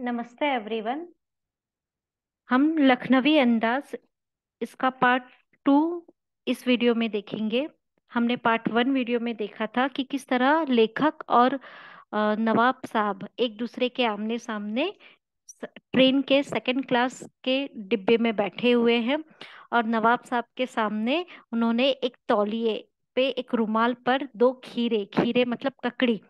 नमस्ते एवरीवन हम लखनवी अंदाज इसका पार्ट टू इस वीडियो में देखेंगे हमने पार्ट वन वीडियो में देखा था कि किस तरह लेखक और नवाब साहब एक दूसरे के आमने सामने ट्रेन के सेकंड क्लास के डिब्बे में बैठे हुए हैं और नवाब साहब के सामने उन्होंने एक तौलिए पे एक रुमाल पर दो खीरे खीरे मतलब ककड़ी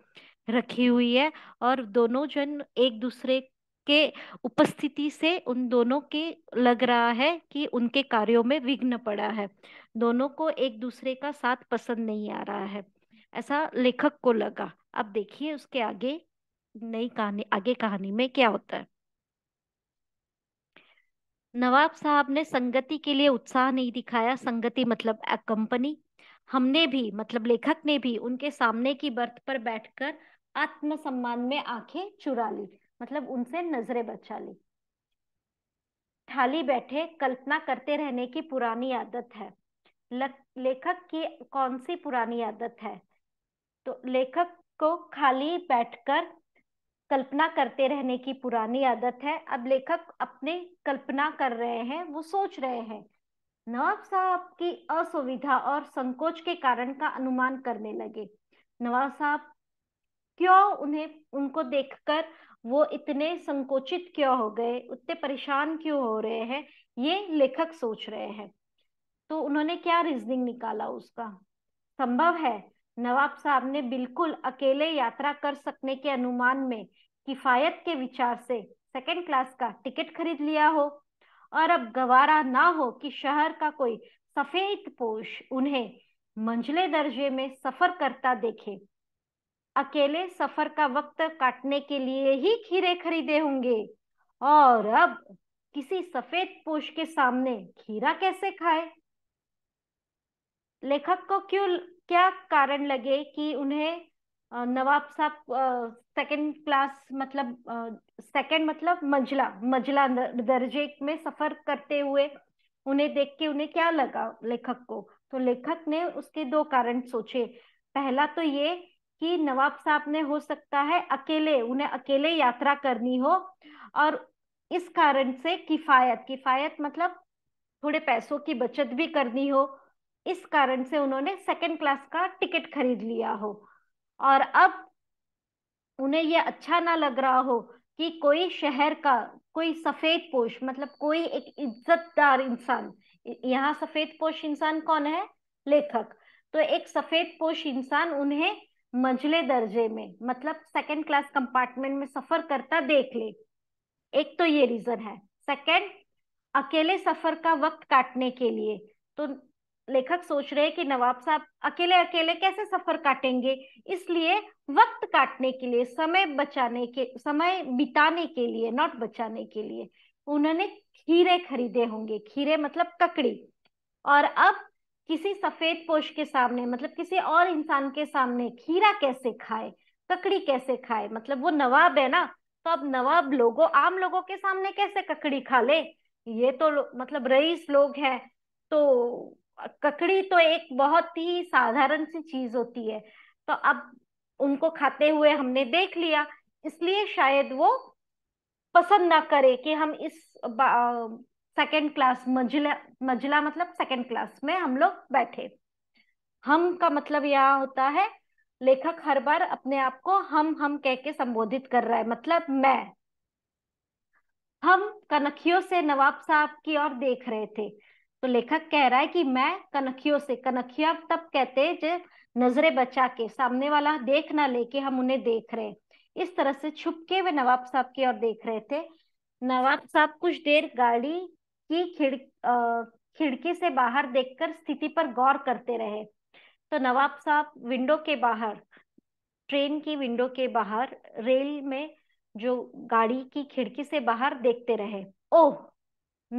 रखी हुई है और दोनों जन एक दूसरे के उपस्थिति से उन दोनों के लग रहा है कि उनके कार्यों में विघ्न पड़ा है दोनों को एक दूसरे का साथ पसंद नहीं आ रहा है ऐसा लेखक को लगा अब देखिए उसके आगे नई कहानी आगे कहानी में क्या होता है नवाब साहब ने संगति के लिए उत्साह नहीं दिखाया संगति मतलब कंपनी हमने भी मतलब लेखक ने भी उनके सामने की बर्थ पर बैठकर आत्मसम्मान में आंखें चुरा ली मतलब उनसे नजरें बचा ली खाली बैठे कल्पना करते रहने की पुरानी आदत है लेखक की कौन सी पुरानी आदत है तो लेखक को खाली बैठकर कल्पना करते रहने की पुरानी आदत है अब लेखक अपने कल्पना कर रहे हैं वो सोच रहे हैं नवाब साहब की असुविधा और संकोच के कारण का अनुमान करने लगे नवाब साहब क्यों उन्हें उनको देखकर वो इतने संकोचित क्यों हो गए उतने परेशान क्यों हो रहे हैं ये लेखक सोच रहे हैं तो उन्होंने क्या रीजनिंग निकाला उसका संभव है नवाब साहब ने बिल्कुल अकेले यात्रा कर सकने के अनुमान में किफायत के विचार से सेकेंड क्लास का टिकट खरीद लिया हो और अब गवारा ना हो कि शहर का कोई सफेद पोष उन्हें मंजले दर्जे में सफर करता देखे अकेले सफर का वक्त काटने के लिए ही खीरे खरीदे होंगे और अब किसी सफेद पोष के सामने खीरा कैसे खाए लेखक को क्यों क्या कारण लगे कि उन्हें नवाब साहब सेकंड क्लास मतलब सेकंड मतलब मजला मजला दर्जे में सफर करते हुए उन्हें देख के उन्हें क्या लगा लेखक को तो लेखक ने उसके दो कारण सोचे पहला तो ये कि नवाब साहब ने हो सकता है अकेले उन्हें अकेले यात्रा करनी हो और इस कारण से किफायत किफायत मतलब थोड़े पैसों की बचत भी करनी हो इस कारण से उन्होंने सेकेंड क्लास का टिकट खरीद लिया हो और अब उन्हें यह अच्छा ना लग रहा हो कि कोई शहर का कोई सफेद पोश मतलब कोई एक इज्जतदार इंसान यहाँ सफेद पोश इंसान कौन है लेखक तो एक सफेद पोश इंसान उन्हें मंझले दर्जे में मतलब सेकेंड क्लास कंपार्टमेंट में सफर करता देख ले एक तो ये रीजन है सेकेंड अकेले सफर का वक्त काटने के लिए तो लेखक सोच रहे कि नवाब साहब अकेले अकेले कैसे सफर काटेंगे इसलिए वक्त काटने के लिए समय बचाने के समय बिताने के लिए नॉट बचाने के लिए उन्होंने खीरे खरीदे होंगे खीरे मतलब ककड़ी और अब किसी सफेद पोष के सामने मतलब किसी और इंसान के सामने खीरा कैसे खाए ककड़ी कैसे खाए मतलब वो नवाब है ना तो अब नवाब लोगों आम लोगों के सामने कैसे ककड़ी खा ले ये तो मतलब रईस लोग हैं तो ककड़ी तो एक बहुत ही साधारण सी चीज होती है तो अब उनको खाते हुए हमने देख लिया इसलिए शायद वो पसंद ना करे कि हम इस सेकेंड क्लास मंजिला मंजिला मतलब सेकेंड क्लास में हम लोग बैठे हम का मतलब यह होता है लेखक हर बार अपने आप को हम हम कह के संबोधित कर रहा है मतलब मैं हम कनखियों से नवाब साहब की ओर देख रहे थे तो लेखक कह रहा है कि मैं कनखियों से कनखिया तब कहते जो नजरे बचा के सामने वाला देख ना लेके हम उन्हें देख रहे हैं इस तरह से छुप के वे नवाब साहब की ओर देख रहे थे नवाब साहब कुछ देर गाड़ी की खिड़ खिड़की से बाहर देखकर स्थिति पर गौर करते रहे तो नवाब साहब विंडो के बाहर ट्रेन की विंडो के बाहर रेल में जो गाड़ी की खिड़की से बाहर देखते रहे ओह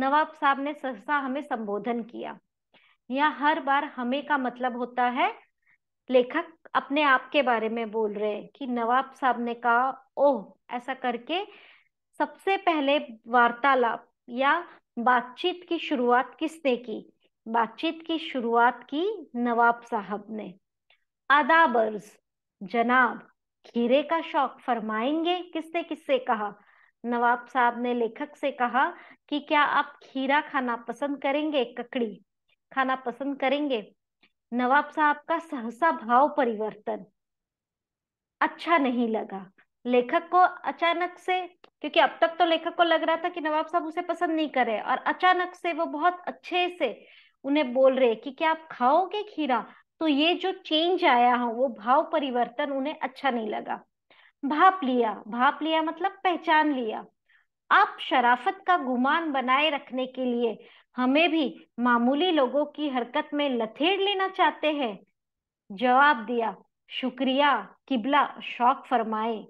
नवाब साहब ने सहसा हमें संबोधन किया यह हर बार हमें का मतलब होता है लेखक अपने आप के बारे में बोल रहे हैं कि नवाब साहब ने कहा ओह ऐसा करके सबसे पहले वार्तालाप या बातचीत की शुरुआत किसने की बातचीत की शुरुआत की नवाब साहब ने आदाबर्ज जनाब खीरे का शौक फरमाएंगे किसने किससे कहा नवाब साहब ने लेखक से कहा कि क्या आप खीरा खाना पसंद करेंगे ककड़ी खाना पसंद करेंगे नवाब साहब का सहसा भाव परिवर्तन अच्छा नहीं लगा लेखक को अचानक से क्योंकि अब तक तो लेखक को लग रहा था कि नवाब साहब उसे पसंद नहीं करे और अचानक से वो बहुत अच्छे से उन्हें बोल रहे कि क्या आप खाओगे खीरा तो ये जो चेंज आया हो हाँ, वो भाव परिवर्तन उन्हें अच्छा नहीं लगा भाप लिया भाप लिया मतलब पहचान लिया आप शराफत का गुमान बनाए रखने के लिए हमें भी मामूली लोगों की हरकत में लथेड़ लेना चाहते हैं जवाब दिया शुक्रिया किबला शौक फरमाए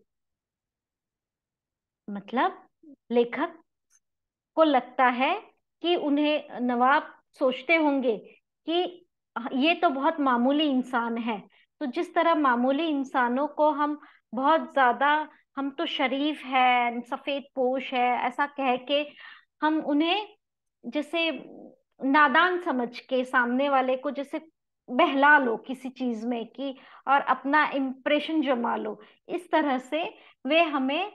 मतलब लेखक को लगता है कि उन्हें नवाब सोचते होंगे कि ये तो बहुत मामूली इंसान है तो जिस तरह मामूली इंसानों को हम बहुत ज्यादा हम तो शरीफ है सफेद पोश है ऐसा कह के हम उन्हें जैसे नादान समझ के सामने वाले को जैसे बहला लो किसी चीज में कि और अपना इम्प्रेशन जमा लो इस तरह से वे हमें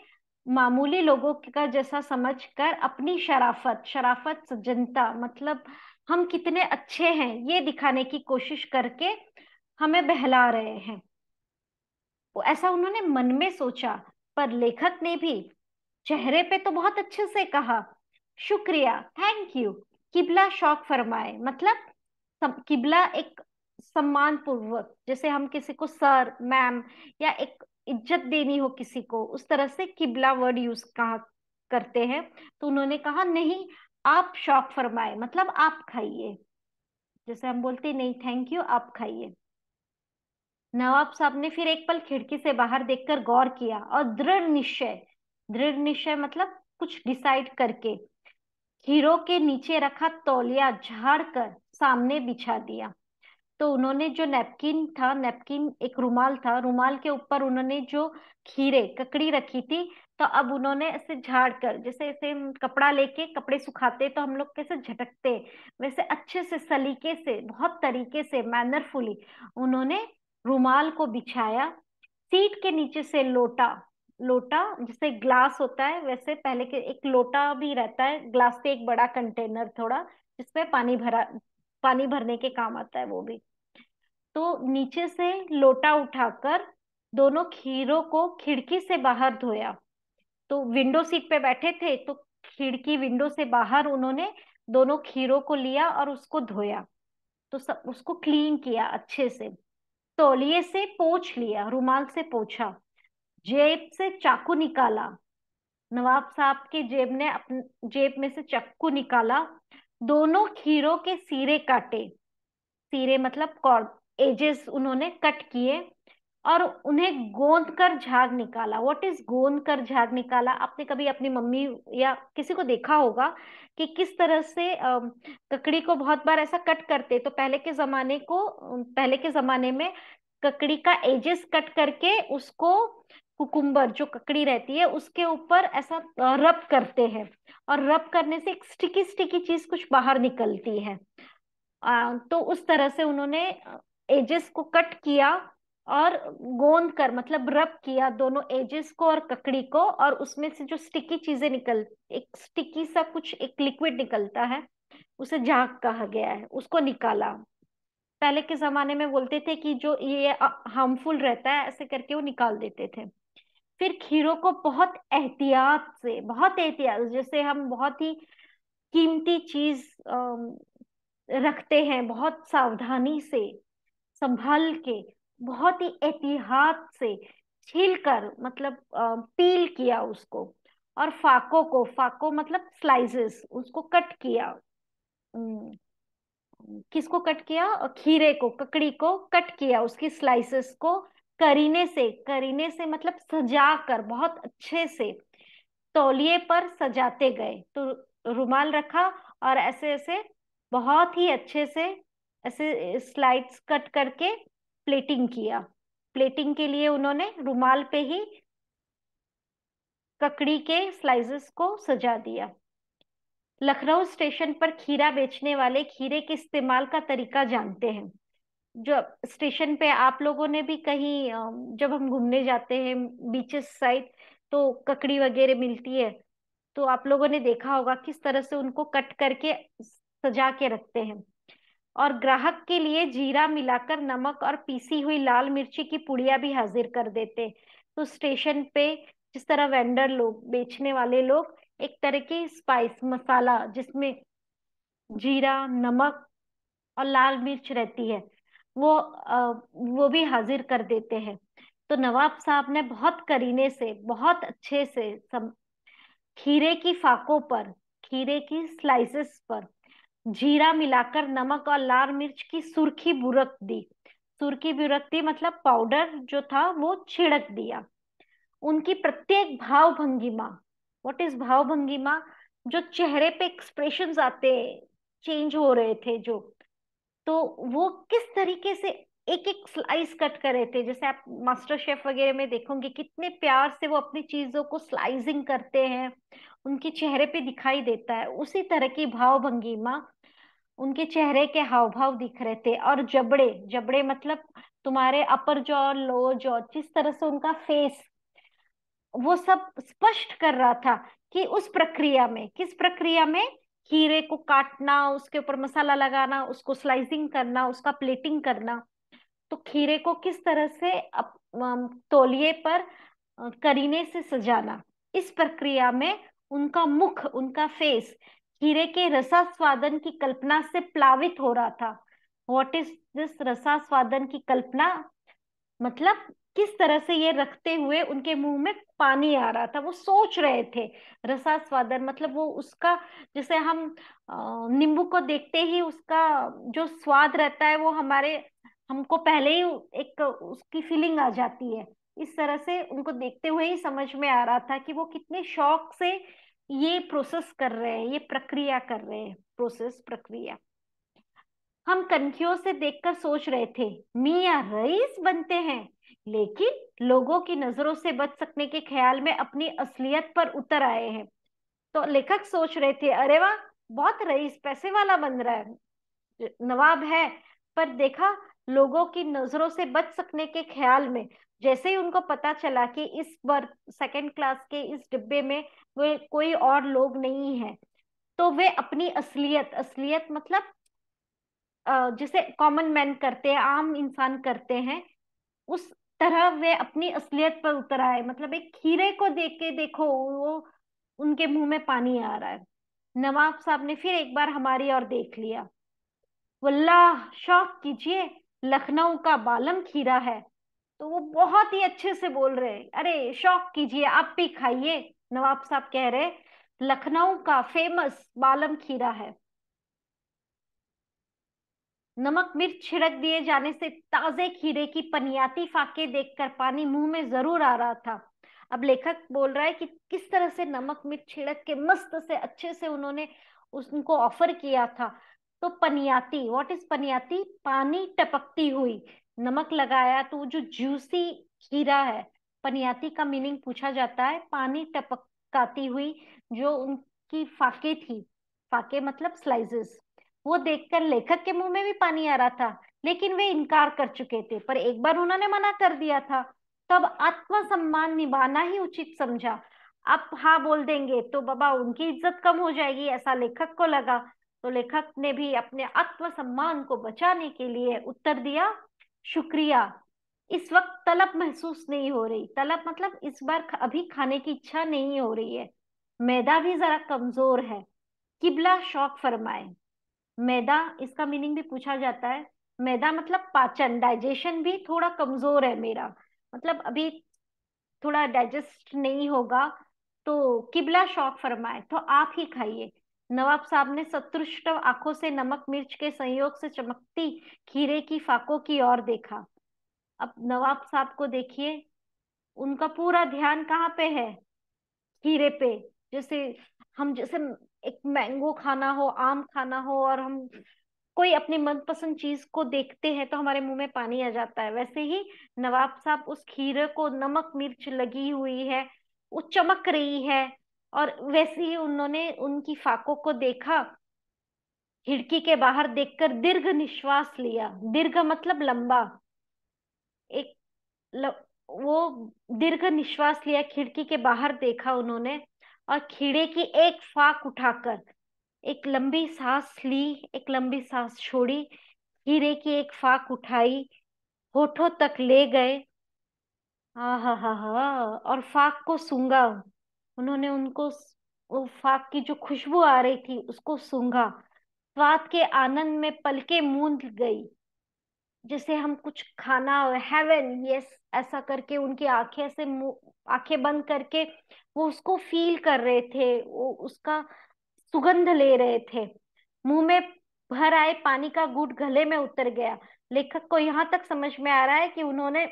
मामूली लोगों का जैसा समझकर अपनी शराफत शराफत सज्जनता मतलब हम कितने अच्छे हैं ये दिखाने की कोशिश करके हमें बहला रहे हैं वो ऐसा उन्होंने मन में सोचा पर लेखक ने भी चेहरे पे तो बहुत अच्छे से कहा शुक्रिया थैंक यू किबला शौक फरमाए मतलब किबला एक सम्मान पूर्वक जैसे हम किसी को सर मैम या एक इज्जत देनी हो किसी को उस तरह से किबला वर्ड यूज कहा करते हैं तो उन्होंने कहा नहीं आप शौक फरमाए मतलब आप खाइए जैसे हम बोलते नहीं थैंक यू आप खाइए नवाब साहब ने फिर एक पल खिड़की से बाहर देखकर गौर किया और दृढ़ निश्चय दृढ़ निश्चय मतलब कुछ डिसाइड करके हीरो के नीचे रखा तौलिया झाड़ कर सामने बिछा दिया तो उन्होंने जो नेपकिन था नैपकिन एक रुमाल था रुमाल के ऊपर उन्होंने जो खीरे ककड़ी रखी थी तो अब उन्होंने ऐसे झाड़ कर जैसे ऐसे कपड़ा लेके कपड़े सुखाते तो हम लोग कैसे झटकते वैसे अच्छे से सलीके से बहुत तरीके से मैनरफुली उन्होंने रुमाल को बिछाया सीट के नीचे से लोटा लोटा जैसे ग्लास होता है वैसे पहले के एक लोटा भी रहता है ग्लास पे एक बड़ा कंटेनर थोड़ा जिसमें पानी भरा पानी भरने के काम आता है वो भी तो नीचे से लोटा उठाकर दोनों खीरों को खिड़की से बाहर धोया तो विंडो सीट पे बैठे थे तो खिड़की विंडो से बाहर उन्होंने दोनों खीरों को लिया और उसको धोया तो सब उसको क्लीन किया अच्छे से तौलिए से पोछ लिया रुमाल से पोछा जेब से चाकू निकाला नवाब साहब के जेब ने अपने जेब में से चाकू निकाला दोनों खीरों के सीरे काटे सीरे मतलब एजेस उन्होंने कट किए और उन्हें गोंद कर झाग निकाला वॉट इज गोंद कर झाग निकाला आपने कभी अपनी मम्मी या किसी को देखा होगा कि किस तरह से ककड़ी को बहुत बार ऐसा कट करते तो पहले के जमाने को पहले के जमाने में ककड़ी का एजेस कट करके उसको कुकुम्बर जो ककड़ी रहती है उसके ऊपर ऐसा रब करते हैं और रब करने से एक स्टिकी स्टिकी चीज कुछ बाहर निकलती है तो उस तरह से उन्होंने एजेस को कट किया और गोंद कर मतलब रब किया दोनों एजेस को और ककड़ी को और उसमें से जो स्टिकी चीजें निकल एक स्टिकी सा कुछ एक लिक्विड निकलता है उसे झाग कहा गया है उसको निकाला पहले के जमाने में बोलते थे कि जो ये हार्मफुल रहता है ऐसे करके वो निकाल देते थे फिर खीरों को बहुत एहतियात से बहुत एहतियात जैसे हम बहुत ही कीमती चीज रखते हैं बहुत सावधानी से संभाल के बहुत ही एहतियात से छील कर मतलब पील किया उसको और फाको को फाको मतलब स्लाइसेस उसको कट किया किसको कट किया खीरे को ककड़ी को कट किया उसकी स्लाइसेस को करीने से करीने से मतलब सजा कर बहुत अच्छे से तौलिए पर सजाते गए तो रुमाल रखा और ऐसे ऐसे बहुत ही अच्छे से ऐसे स्लाइड्स कट करके प्लेटिंग किया प्लेटिंग के लिए उन्होंने रुमाल पे ही ककड़ी के स्लाइसेस को सजा दिया लखनऊ स्टेशन पर खीरा बेचने वाले खीरे के इस्तेमाल का तरीका जानते हैं जो स्टेशन पे आप लोगों ने भी कहीं जब हम घूमने जाते हैं बीचेस साइड तो ककड़ी वगैरह मिलती है तो आप लोगों ने देखा होगा किस तरह से उनको कट करके सजा के रखते हैं और ग्राहक के लिए जीरा मिलाकर नमक और पीसी हुई लाल मिर्ची की पुड़िया भी हाजिर कर देते तो स्टेशन पे जिस तरह वेंडर लोग बेचने वाले लोग एक तरह की स्पाइस मसाला जिसमें जीरा नमक और लाल मिर्च रहती है वो आ, वो भी हाजिर कर देते हैं तो नवाब साहब ने बहुत करीने से बहुत अच्छे से सम खीरे की फाकों पर खीरे की स्लाइसेस पर जीरा मिलाकर नमक और लाल मिर्च की सुर्खी बुरक दी सुर्खी बुरक दी मतलब पाउडर जो था वो छिड़क दिया उनकी प्रत्येक भाव भंगिमा व्हाट इज भाव भंगिमा जो चेहरे पे एक्सप्रेशन आते चेंज हो रहे थे जो तो वो किस तरीके से एक एक स्लाइस कट कर रहे थे जैसे आप मास्टर शेफ वगैरह में देखोगे कितने प्यार से वो अपनी चीजों को स्लाइसिंग करते हैं उनके चेहरे पे दिखाई देता है उसी तरह की भाव उनके चेहरे के हाव भाव दिख रहे थे और जबड़े जबड़े मतलब तुम्हारे अपर जॉ लोअर जॉ जिस तरह से उनका फेस वो सब स्पष्ट कर रहा था कि उस प्रक्रिया में किस प्रक्रिया में खीरे को काटना उसके ऊपर मसाला लगाना उसको स्लाइसिंग करना उसका प्लेटिंग करना तो खीरे को किस तरह से तोलिए पर करीने से सजाना इस प्रक्रिया में उनका मुख उनका फेस हीरे के रसा स्वादन की कल्पना से प्लावित हो रहा था वॉट इज दिस रसा स्वादन की कल्पना मतलब किस तरह से ये रखते हुए उनके मुंह में पानी आ रहा था वो सोच रहे थे रसा स्वादन मतलब वो उसका जैसे हम नींबू को देखते ही उसका जो स्वाद रहता है वो हमारे हमको पहले ही एक उसकी फीलिंग आ जाती है इस तरह से उनको देखते हुए ही समझ में आ रहा था कि वो कितने शौक से ये प्रोसेस कर रहे हैं ये प्रक्रिया कर रहे हैं प्रोसेस प्रक्रिया हम कंखियों से देखकर सोच रहे थे मियाँ रईस बनते हैं लेकिन लोगों की नजरों से बच सकने के ख्याल में अपनी असलियत पर उतर आए हैं तो लेखक सोच रहे थे अरे वाह बहुत रईस पैसे वाला बन रहा है नवाब है पर देखा लोगों की नजरों से बच सकने के ख्याल में जैसे ही उनको पता चला कि इस वर्ग सेकेंड क्लास के इस डिब्बे में वे कोई और लोग नहीं है तो वे अपनी असलियत असलियत मतलब जिसे कॉमन मैन करते हैं आम इंसान करते हैं उस तरह वे अपनी असलियत पर उतर आए मतलब एक खीरे को देख के देखो वो उनके मुंह में पानी आ रहा है नवाब साहब ने फिर एक बार हमारी और देख लिया वल्लाह शौक कीजिए लखनऊ का बालम खीरा है तो वो बहुत ही अच्छे से बोल रहे हैं अरे शौक कीजिए आप भी खाइए नवाब साहब कह रहे लखनऊ का फेमस बालम खीरा है नमक मिर्च छिड़क दिए जाने से ताजे खीरे की पनियाती फाके देखकर पानी मुंह में जरूर आ रहा था अब लेखक बोल रहा है कि किस तरह से नमक मिर्च छिड़क के मस्त से अच्छे से उन्होंने उनको ऑफर किया था तो पनियाती व्हाट इज पनियाती पानी टपकती हुई नमक लगाया तो जो जूसी खीरा है पनियाती का मीनिंग पूछा जाता है पानी टपकाती हुई जो उनकी फाके थी फाके मतलब स्लाइसेस वो देखकर लेखक के मुंह में भी पानी आ रहा था लेकिन वे इनकार कर चुके थे पर एक बार उन्होंने मना कर दिया था तब आत्मसम्मान निभाना ही उचित समझा अब हाँ बोल देंगे तो बाबा उनकी इज्जत कम हो जाएगी ऐसा लेखक को लगा तो लेखक ने भी अपने आत्मसम्मान को बचाने के लिए उत्तर दिया शुक्रिया इस वक्त तलब महसूस नहीं हो रही तलब मतलब इस बार अभी खाने की इच्छा नहीं हो रही है मैदा भी जरा कमजोर है किबला शौक फरमाए मैदा इसका मीनिंग भी पूछा जाता है मैदा मतलब पाचन डाइजेशन भी थोड़ा कमजोर है मेरा मतलब अभी थोड़ा डाइजेस्ट नहीं होगा तो किबला शौक फरमाए तो आप ही खाइए नवाब साहब ने सतृष्ट आंखों से नमक मिर्च के संयोग से चमकती खीरे की फाकों की ओर देखा अब नवाब साहब को देखिए उनका पूरा ध्यान कहाँ पे है खीरे पे जैसे हम जैसे एक मैंगो खाना हो आम खाना हो और हम कोई अपनी मनपसंद चीज को देखते हैं तो हमारे मुंह में पानी आ जाता है वैसे ही नवाब साहब उस खीरे को नमक मिर्च लगी हुई है वो चमक रही है और वैसे ही उन्होंने उनकी फाकों को देखा खिड़की के बाहर देखकर दीर्घ निश्वास लिया दीर्घ मतलब लंबा एक ल, वो दीर्घ निश्वास लिया खिड़की के बाहर देखा उन्होंने और खिड़े की एक फाक उठाकर एक लंबी सांस ली एक लंबी सांस छोड़ी खीरे की एक फाक उठाई होठों तक ले गए हा हा हा हा और फाक को सूंगा उन्होंने उनको वो फाक की जो खुशबू आ रही थी उसको सूंघा स्वाद के आनंद में पलके मूंद गई जैसे हम कुछ खाना हेवन यस ऐसा करके उनकी आंखें से आंखें बंद करके वो उसको फील कर रहे थे वो उसका सुगंध ले रहे थे मुंह में भर आए पानी का गुट गले में उतर गया लेखक को यहाँ तक समझ में आ रहा है कि उन्होंने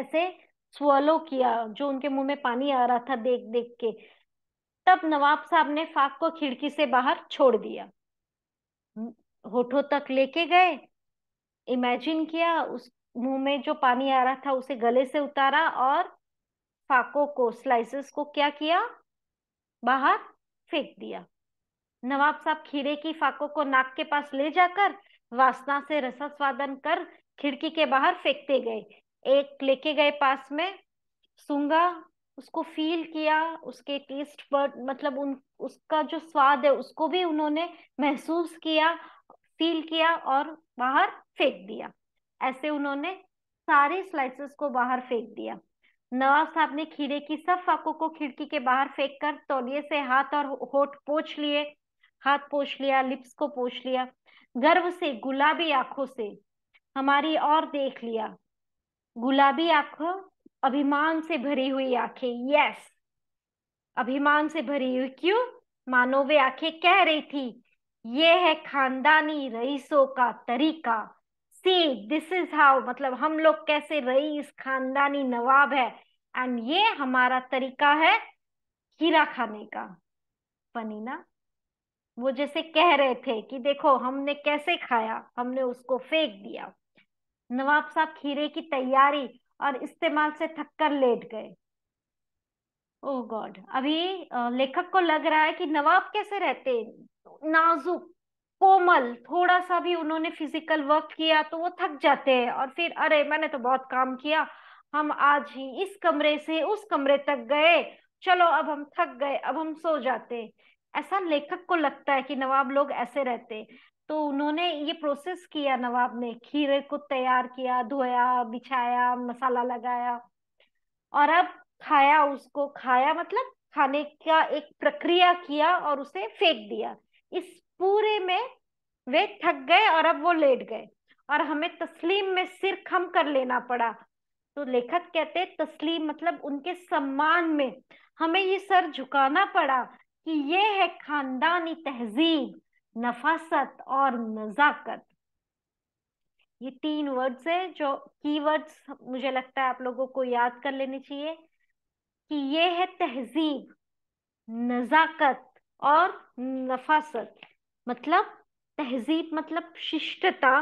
ऐसे स्वलो किया जो उनके मुंह में पानी आ रहा था देख देख के तब नवाब साहब ने फाक को खिड़की से बाहर छोड़ दिया होठों तक लेके गए इमेजिन किया उस मुंह में जो पानी आ रहा था उसे गले से उतारा और फाको को स्लाइसेस को क्या किया बाहर फेंक दिया नवाब साहब खीरे की फाको को नाक के पास ले जाकर वासना से रसा स्वादन कर खिड़की के बाहर फेंकते गए एक लेके गए पास में सूंगा उसको फील किया उसके टेस्ट पर मतलब उन उसका जो स्वाद है उसको भी उन्होंने महसूस किया फील किया और बाहर फेंक दिया ऐसे उन्होंने सारे स्लाइसेस को बाहर फेंक दिया नवाब साहब ने खीरे की सब फाकों को खिड़की के बाहर फेंक कर तौलिए से हाथ और होठ पोछ लिए हाथ पोछ लिया लिप्स को पोछ लिया गर्व से गुलाबी आंखों से हमारी और देख लिया गुलाबी आंखों अभिमान से भरी हुई आंखें यस अभिमान से भरी हुई क्यों मानो वे आंखें कह रही थी ये है खानदानी रईसों का तरीका सी दिस इज हाउ मतलब हम लोग कैसे रईस खानदानी नवाब है एंड ये हमारा तरीका है हीरा खाने का फनी ना वो जैसे कह रहे थे कि देखो हमने कैसे खाया हमने उसको फेंक दिया नवाब साहब खीरे की तैयारी और इस्तेमाल से थककर लेट गए ओह oh गॉड अभी लेखक को लग रहा है कि नवाब कैसे रहते नाजुक कोमल थोड़ा सा भी उन्होंने फिजिकल वर्क किया तो वो थक जाते हैं और फिर अरे मैंने तो बहुत काम किया हम आज ही इस कमरे से उस कमरे तक गए चलो अब हम थक गए अब हम सो जाते ऐसा लेखक को लगता है कि नवाब लोग ऐसे रहते तो उन्होंने ये प्रोसेस किया नवाब ने खीरे को तैयार किया धोया बिछाया मसाला लगाया और अब खाया उसको खाया मतलब खाने का एक प्रक्रिया किया और उसे फेंक दिया इस पूरे में वे थक गए और अब वो लेट गए और हमें तस्लीम में सिर खम कर लेना पड़ा तो लेखक कहते तस्लीम मतलब उनके सम्मान में हमें ये सर झुकाना पड़ा कि ये है खानदानी तहजीब नफासत और नज़ाकत ये तीन वर्ड्स है जो कीवर्ड्स मुझे लगता है आप लोगों को याद कर लेने चाहिए कि ये है तहजीब नज़ाकत और नफासत मतलब तहजीब मतलब शिष्टता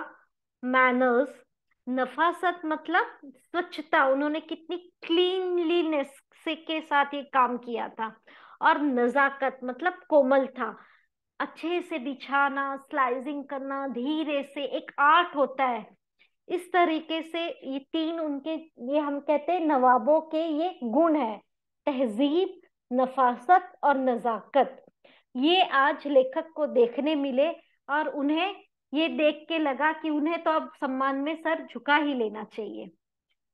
मैनर्स नफासत मतलब स्वच्छता उन्होंने कितनी क्लीनलीनेस से के साथ ये काम किया था और नज़ाकत मतलब कोमल था अच्छे से बिछाना स्लाइसिंग करना धीरे से एक आर्ट होता है इस तरीके से ये तीन उनके ये हम कहते हैं नवाबों के ये गुण है तहजीब नफासत और नज़ाकत ये आज लेखक को देखने मिले और उन्हें ये देख के लगा कि उन्हें तो अब सम्मान में सर झुका ही लेना चाहिए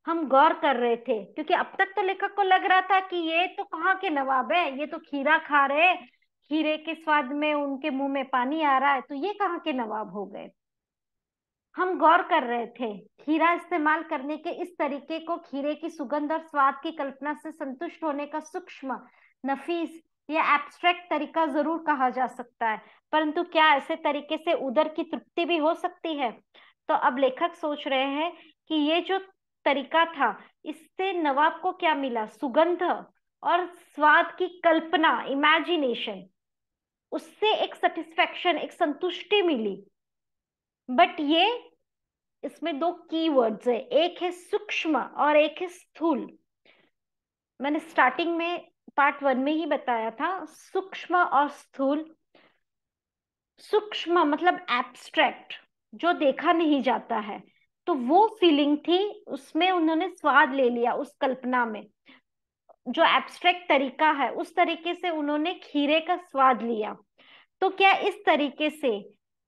हम गौर कर रहे थे क्योंकि अब तक तो लेखक को लग रहा था कि ये तो कहाँ के नवाब है ये तो खीरा खा रहे हैं हीरे के स्वाद में उनके मुंह में पानी आ रहा है तो ये कहाँ के नवाब हो गए हम गौर कर रहे थे खीरा इस्तेमाल करने के इस तरीके को खीरे की सुगंध और स्वाद की कल्पना से संतुष्ट होने का सूक्ष्म नफीस या एब्स्ट्रैक्ट तरीका जरूर कहा जा सकता है परंतु क्या ऐसे तरीके से उधर की तृप्ति भी हो सकती है तो अब लेखक सोच रहे हैं कि ये जो तरीका था इससे नवाब को क्या मिला सुगंध और स्वाद की कल्पना इमेजिनेशन उससे एक सेटिस्फेक्शन एक संतुष्टि मिली बट ये इसमें दो की है एक है सूक्ष्म और एक है स्थूल मैंने स्टार्टिंग में पार्ट वन में ही बताया था सूक्ष्म और स्थूल सूक्ष्म मतलब एब्स्ट्रैक्ट जो देखा नहीं जाता है तो वो फीलिंग थी उसमें उन्होंने स्वाद ले लिया उस कल्पना में जो एब्स्ट्रैक्ट तरीका है उस तरीके से उन्होंने खीरे का स्वाद लिया तो क्या इस तरीके से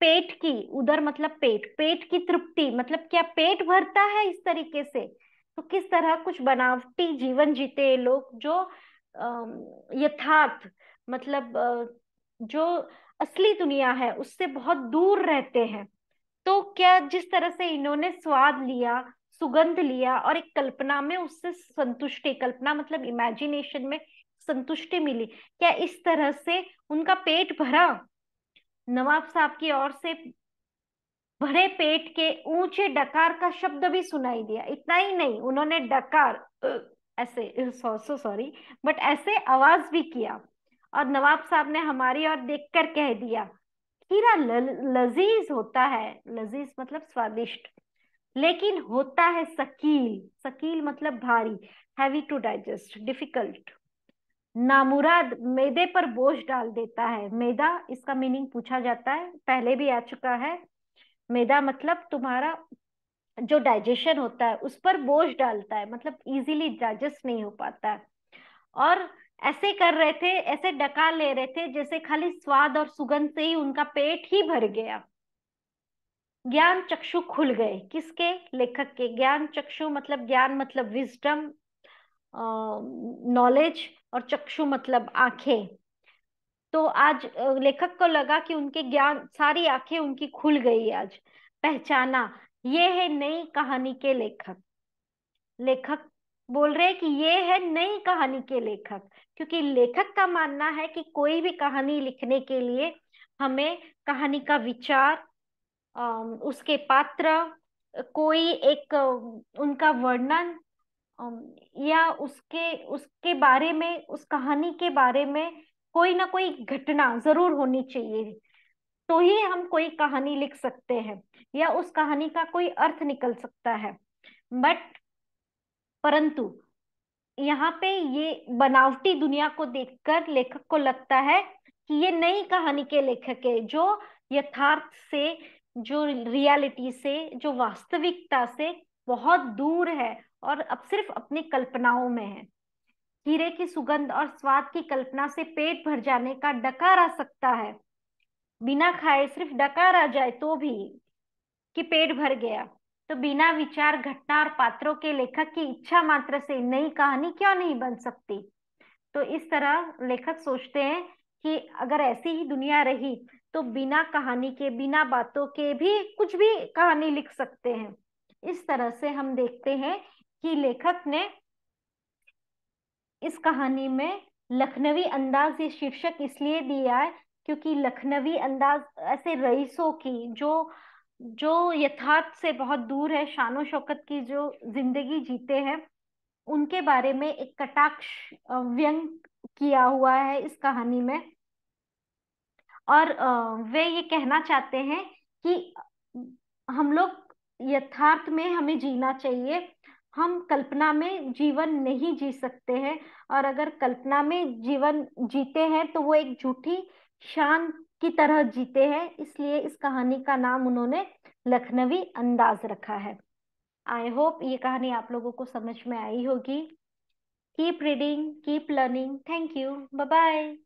पेट की उधर मतलब पेट पेट की तृप्ति मतलब क्या पेट भरता है इस तरीके से तो किस तरह कुछ बनावटी जीवन जीते लोग जो यथार्थ मतलब जो असली दुनिया है उससे बहुत दूर रहते हैं तो क्या जिस तरह से इन्होंने स्वाद लिया सुगंध लिया और एक कल्पना में उससे संतुष्टि कल्पना मतलब इमेजिनेशन में संतुष्टि मिली क्या इस तरह से उनका पेट भरा नवाब साहब की ओर से भरे पेट के ऊंचे डकार का शब्द भी सुनाई दिया इतना ही नहीं उन्होंने डकार ऐसे सॉरी बट ऐसे आवाज भी किया और नवाब साहब ने हमारी ओर देखकर कह दिया खीरा लजीज होता है लजीज मतलब स्वादिष्ट लेकिन होता है सकील सकील मतलब भारी हैवी टू डाइजेस्ट डिफिकल्ट नामुराद मैदे पर बोझ डाल देता है मैदा इसका मीनिंग पूछा जाता है पहले भी आ चुका है मैदा मतलब तुम्हारा जो डाइजेशन होता है उस पर बोझ डालता है मतलब इजीली डाइजेस्ट नहीं हो पाता है और ऐसे कर रहे थे ऐसे डका ले रहे थे जैसे खाली स्वाद और सुगंध से ही उनका पेट ही भर गया ज्ञान चक्षु खुल गए किसके लेखक के ज्ञान चक्षु मतलब ज्ञान मतलब विजडम नॉलेज और चक्षु मतलब आंखें तो आज लेखक को लगा कि उनके ज्ञान सारी आंखें उनकी खुल गई आज पहचाना ये है नई कहानी के लेखक लेखक बोल रहे हैं कि ये है नई कहानी के लेखक क्योंकि लेखक का मानना है कि कोई भी कहानी लिखने के लिए हमें कहानी का विचार उसके पात्र कोई एक उनका वर्णन या उसके उसके बारे में उस कहानी के बारे में कोई ना कोई घटना जरूर होनी चाहिए तो ही हम कोई कहानी लिख सकते हैं या उस कहानी का कोई अर्थ निकल सकता है बट परंतु यहाँ पे ये बनावटी दुनिया को देखकर लेखक को लगता है कि ये नई कहानी के लेखक है जो यथार्थ से जो रियलिटी से जो वास्तविकता से बहुत दूर है और अब सिर्फ अपनी कल्पनाओं में है हीरे की सुगंध और स्वाद की कल्पना से पेट भर जाने का डकार आ सकता है बिना खाए सिर्फ डकार आ जाए तो भी कि पेट भर गया तो बिना विचार घटना और पात्रों के लेखक की इच्छा मात्र से नई कहानी क्यों नहीं बन सकती तो इस तरह लेखक सोचते हैं कि अगर ऐसी ही दुनिया रही तो बिना कहानी के बिना बातों के भी कुछ भी कहानी लिख सकते हैं इस तरह से हम देखते हैं कि लेखक ने इस कहानी में लखनवी अंदाज ये शीर्षक इसलिए दिया है क्योंकि लखनवी अंदाज ऐसे रईसों की जो जो यथार्थ से बहुत दूर है शानो शौकत की जो जिंदगी जीते हैं उनके बारे में एक कटाक्ष व्यंग किया हुआ है इस कहानी में और वे ये कहना चाहते हैं कि हम लोग यथार्थ में हमें जीना चाहिए हम कल्पना में जीवन नहीं जी सकते हैं और अगर कल्पना में जीवन जीते हैं तो वो एक झूठी शान की तरह जीते हैं इसलिए इस कहानी का नाम उन्होंने लखनवी अंदाज रखा है आई होप ये कहानी आप लोगों को समझ में आई होगी keep reading keep learning thank you bye bye